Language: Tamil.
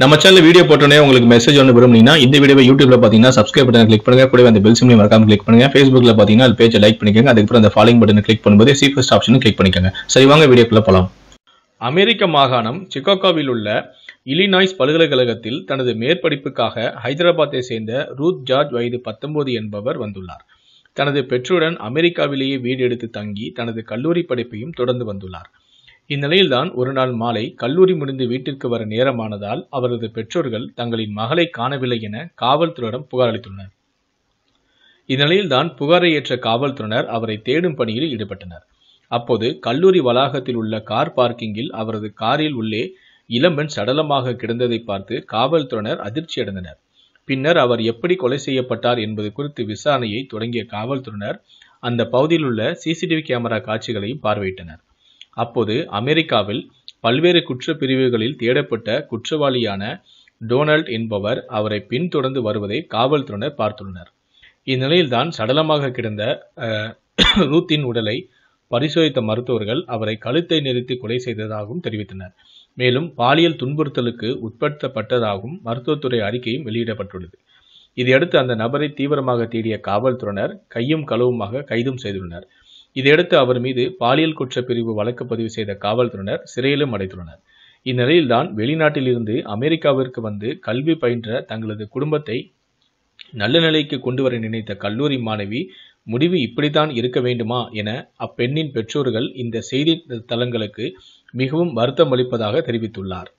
நம்ம சேனல் வீடியோ போட்டோன்னே உங்களுக்கு மெசேஜ் ஒன்று விரும்புனீங்கன்னா இந்த வீடியோ யூடியூப்ல பார்த்தீங்கன்னா சப்ஸ்கிரைப் பட்டன் கிளிக் பண்ணுங்க கூட அந்த பெல் சிம்லையும் மறக்காம கிளிக் பண்ணுங்க ஃபேஸ்புக்ல பார்த்தீங்கன்னா அது பேஜை லைக் பண்ணிக்கோங்க அதுக்கப்புறம் அந்த ஃபாலோ பட்டன் கிளிக் பண்ணும்போது சி ஃபர்ஸ்ட் ஆப்ஷனும் கிளிக் பண்ணிக்கோங்க சரி வாங்க வீடியோக்குள்ள போலாம் அமெரிக்க மாகாணம் சிக்காகோவில் உள்ள இலினாய்ஸ் பல்கலைக்கழகத்தில் தனது மேற்படிப்புக்காக ஹைதராபாத்தை சேர்ந்த ரூத் ஜார்ஜ் வயது பத்தொன்பது என்பவர் வந்துள்ளார் தனது பெற்றோருடன் அமெரிக்காவிலேயே வீடு எடுத்து தங்கி தனது கல்லூரி படிப்பையும் தொடர்ந்து வந்துள்ளார் இந்நிலையில்தான் ஒருநாள் மாலை கல்லூரி முடிந்து வீட்டிற்கு வர நேரமானதால் அவரது பெற்றோர்கள் தங்களின் மகளை காணவில்லை என காவல்துறையிடம் புகார் அளித்துள்ளனர் இந்நிலையில்தான் புகாரை ஏற்ற காவல்துறையினர் அவரை தேடும் பணியில் ஈடுபட்டனர் அப்போது கல்லூரி வளாகத்தில் உள்ள கார் பார்க்கிங்கில் அவரது காரில் உள்ளே இளம்பெண் சடலமாக கிடந்ததை பார்த்து காவல்துறையினர் அதிர்ச்சியடைந்தனர் பின்னர் அவர் எப்படி கொலை செய்யப்பட்டார் என்பது குறித்து விசாரணையை தொடங்கிய காவல்துறையினர் அந்த பகுதியில் உள்ள சிசிடிவி கேமரா காட்சிகளையும் பார்வையிட்டனர் அப்போது அமெரிக்காவில் பல்வேறு குற்றப்பிரிவுகளில் தேடப்பட்ட குற்றவாளியான டொனால்ட் என்பவர் அவரை பின்தொடர்ந்து வருவதை காவல்துறையினர் பார்த்துள்ளனர் இந்நிலையில்தான் சடலமாக கிடந்த ரூத்தின் உடலை பரிசோதித்த மருத்துவர்கள் அவரை கழுத்தை நிறுத்தி கொலை செய்ததாகவும் தெரிவித்தனர் மேலும் பாலியல் துன்புறுத்தலுக்கு உட்படுத்தப்பட்டதாகவும் மருத்துவத்துறை அறிக்கையும் வெளியிடப்பட்டுள்ளது இதையடுத்து அந்த நபரை தீவிரமாக தேடிய காவல்துறையினர் கையும் களவுமாக கைதும் செய்துள்ளனர் இதையடுத்து அவர் மீது பாலியல் குற்றப்பிரிவு வழக்கு பதிவு செய்த காவல்துறையினர் சிறையிலும் அடைத்துள்ளனர் இந்நிலையில்தான் வெளிநாட்டிலிருந்து அமெரிக்காவிற்கு வந்து கல்வி பயின்ற தங்களது குடும்பத்தை நல்ல நிலைக்கு கொண்டு வர நினைத்த கல்லூரி மாணவி முடிவு இப்படித்தான் இருக்க வேண்டுமா என அப்பெண்ணின் பெற்றோர்கள் இந்த செய்தி தளங்களுக்கு மிகவும் வருத்தம் அளிப்பதாக தெரிவித்துள்ளார்